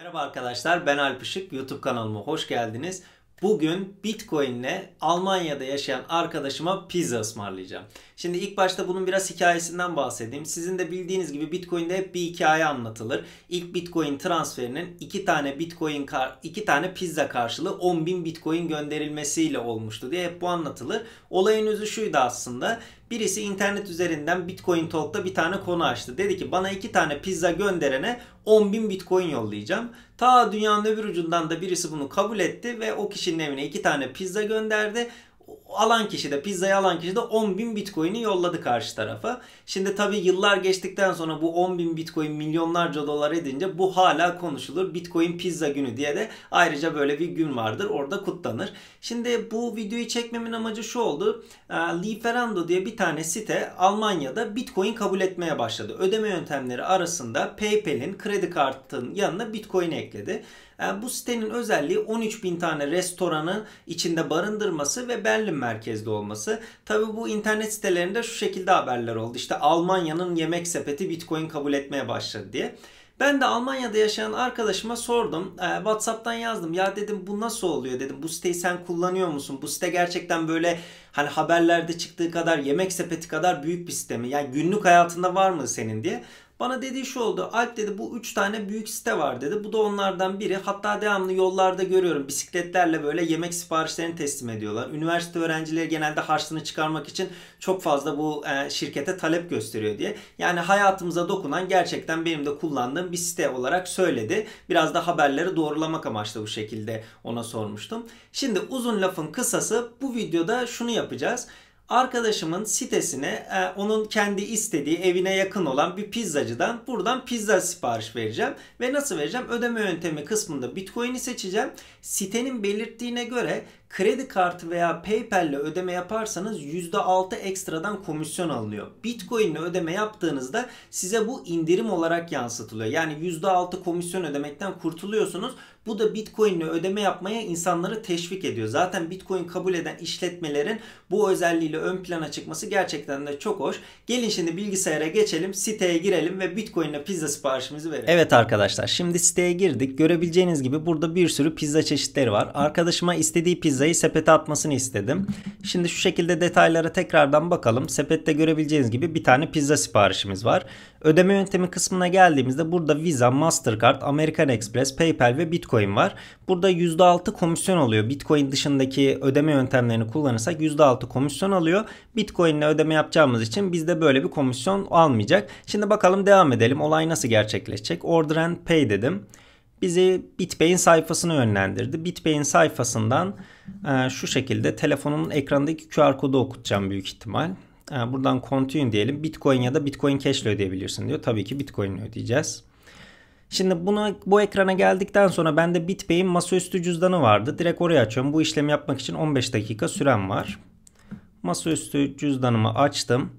Merhaba arkadaşlar ben Alp Işık YouTube kanalıma hoş geldiniz. Bugün Bitcoin ile Almanya'da yaşayan arkadaşıma pizza ısmarlayacağım. Şimdi ilk başta bunun biraz hikayesinden bahsedeyim. Sizin de bildiğiniz gibi Bitcoin'de hep bir hikaye anlatılır. İlk Bitcoin transferinin iki tane Bitcoin iki tane pizza karşılığı 10 bin Bitcoin gönderilmesiyle olmuştu diye hep bu anlatılır. Olayın özü şuydu aslında. Birisi internet üzerinden Bitcoin Talk'ta bir tane konu açtı. Dedi ki bana iki tane pizza gönderene 10.000 bitcoin yollayacağım. Ta dünyanın öbür ucundan da birisi bunu kabul etti ve o kişinin evine iki tane pizza gönderdi alan kişi de pizzayı alan kişi de 10 bin bitcoin'i yolladı karşı tarafa. Şimdi tabi yıllar geçtikten sonra bu 10 bin bitcoin milyonlarca dolar edince bu hala konuşulur. Bitcoin pizza günü diye de ayrıca böyle bir gün vardır orada kutlanır. Şimdi bu videoyu çekmemin amacı şu oldu. Ee, Lieferando diye bir tane site Almanya'da bitcoin kabul etmeye başladı. Ödeme yöntemleri arasında PayPal'in kredi kartının yanına bitcoin ekledi. Ee, bu sitenin özelliği 13 bin tane restoranı içinde barındırması ve Berlin merkezde olması. Tabi bu internet sitelerinde şu şekilde haberler oldu. İşte Almanya'nın yemek sepeti Bitcoin kabul etmeye başladı diye. Ben de Almanya'da yaşayan arkadaşıma sordum. Ee, WhatsApp'tan yazdım. Ya dedim bu nasıl oluyor dedim. Bu siteyi sen kullanıyor musun? Bu site gerçekten böyle hani haberlerde çıktığı kadar yemek sepeti kadar büyük bir site mi? Yani günlük hayatında var mı senin diye. Bana dediği şu oldu. Alp dedi bu 3 tane büyük site var dedi. Bu da onlardan biri. Hatta devamlı yollarda görüyorum. Bisikletlerle böyle yemek siparişlerini teslim ediyorlar. Üniversite öğrencileri genelde harçlığını çıkarmak için çok fazla bu e, şirkete talep gösteriyor diye. Yani hayatımıza dokunan gerçekten benim de kullandığım bir site olarak söyledi. Biraz da haberleri doğrulamak amaçlı bu şekilde ona sormuştum. Şimdi uzun lafın kısası bu videoda şunu yapacağız arkadaşımın sitesine e, onun kendi istediği evine yakın olan bir pizzacıdan buradan pizza sipariş vereceğim. Ve nasıl vereceğim? Ödeme yöntemi kısmında Bitcoin'i seçeceğim. Sitenin belirttiğine göre Kredi kartı veya PayPal ile ödeme yaparsanız %6 ekstradan komisyon alınıyor. Bitcoin ile ödeme yaptığınızda size bu indirim olarak yansıtılıyor. Yani %6 komisyon ödemekten kurtuluyorsunuz. Bu da Bitcoin ile ödeme yapmaya insanları teşvik ediyor. Zaten Bitcoin kabul eden işletmelerin bu özelliğiyle ön plana çıkması gerçekten de çok hoş. Gelin şimdi bilgisayara geçelim, siteye girelim ve Bitcoin ile pizza siparişimizi verelim. Evet arkadaşlar şimdi siteye girdik. Görebileceğiniz gibi burada bir sürü pizza çeşitleri var. Arkadaşıma istediği pizza pizzayı sepete atmasını istedim. Şimdi şu şekilde detaylara tekrardan bakalım. Sepette görebileceğiniz gibi bir tane pizza siparişimiz var. Ödeme yöntemi kısmına geldiğimizde burada Visa, Mastercard, American Express, PayPal ve Bitcoin var. Burada %6 komisyon alıyor. Bitcoin dışındaki ödeme yöntemlerini kullanırsak %6 komisyon alıyor. Bitcoin ile ödeme yapacağımız için bizde böyle bir komisyon almayacak. Şimdi bakalım devam edelim. Olay nasıl gerçekleşecek? Order and Pay dedim bizi Bitpay'in sayfasına yönlendirdi. Bitpay'in sayfasından e, şu şekilde telefonumun ekrandaki QR kodu okutacağım büyük ihtimal. E, buradan continue diyelim. Bitcoin ya da Bitcoin Cash ile ödeyebilirsin diyor. Tabii ki Bitcoin ile ödeyeceğiz. Şimdi bunu bu ekrana geldikten sonra bende Bitpay'in masaüstü cüzdanı vardı. Direkt oraya açıyorum. Bu işlemi yapmak için 15 dakika sürem var. Masaüstü cüzdanımı açtım.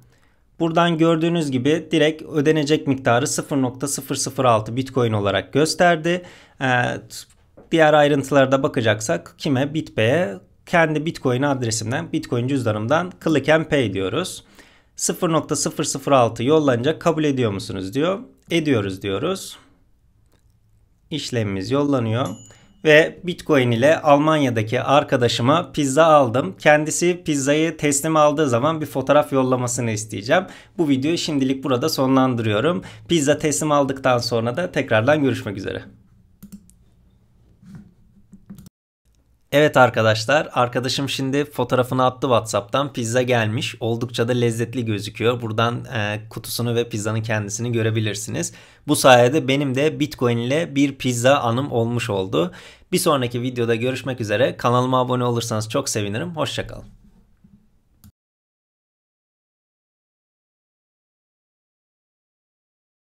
Buradan gördüğünüz gibi direkt ödenecek miktarı 0.006 Bitcoin olarak gösterdi. Ee, diğer ayrıntılara da bakacaksak kime? Bitpay'e kendi Bitcoin adresimden, Bitcoin cüzdanımdan click and pay diyoruz. 0.006 yollanacak kabul ediyor musunuz diyor. Ediyoruz diyoruz. İşlemimiz yollanıyor ve Bitcoin ile Almanya'daki arkadaşıma pizza aldım. Kendisi pizzayı teslim aldığı zaman bir fotoğraf yollamasını isteyeceğim. Bu videoyu şimdilik burada sonlandırıyorum. Pizza teslim aldıktan sonra da tekrardan görüşmek üzere. Evet arkadaşlar, arkadaşım şimdi fotoğrafını attı WhatsApp'tan. Pizza gelmiş. Oldukça da lezzetli gözüküyor. Buradan e, kutusunu ve pizzanın kendisini görebilirsiniz. Bu sayede benim de Bitcoin ile bir pizza anım olmuş oldu. Bir sonraki videoda görüşmek üzere. Kanalıma abone olursanız çok sevinirim. Hoşçakalın.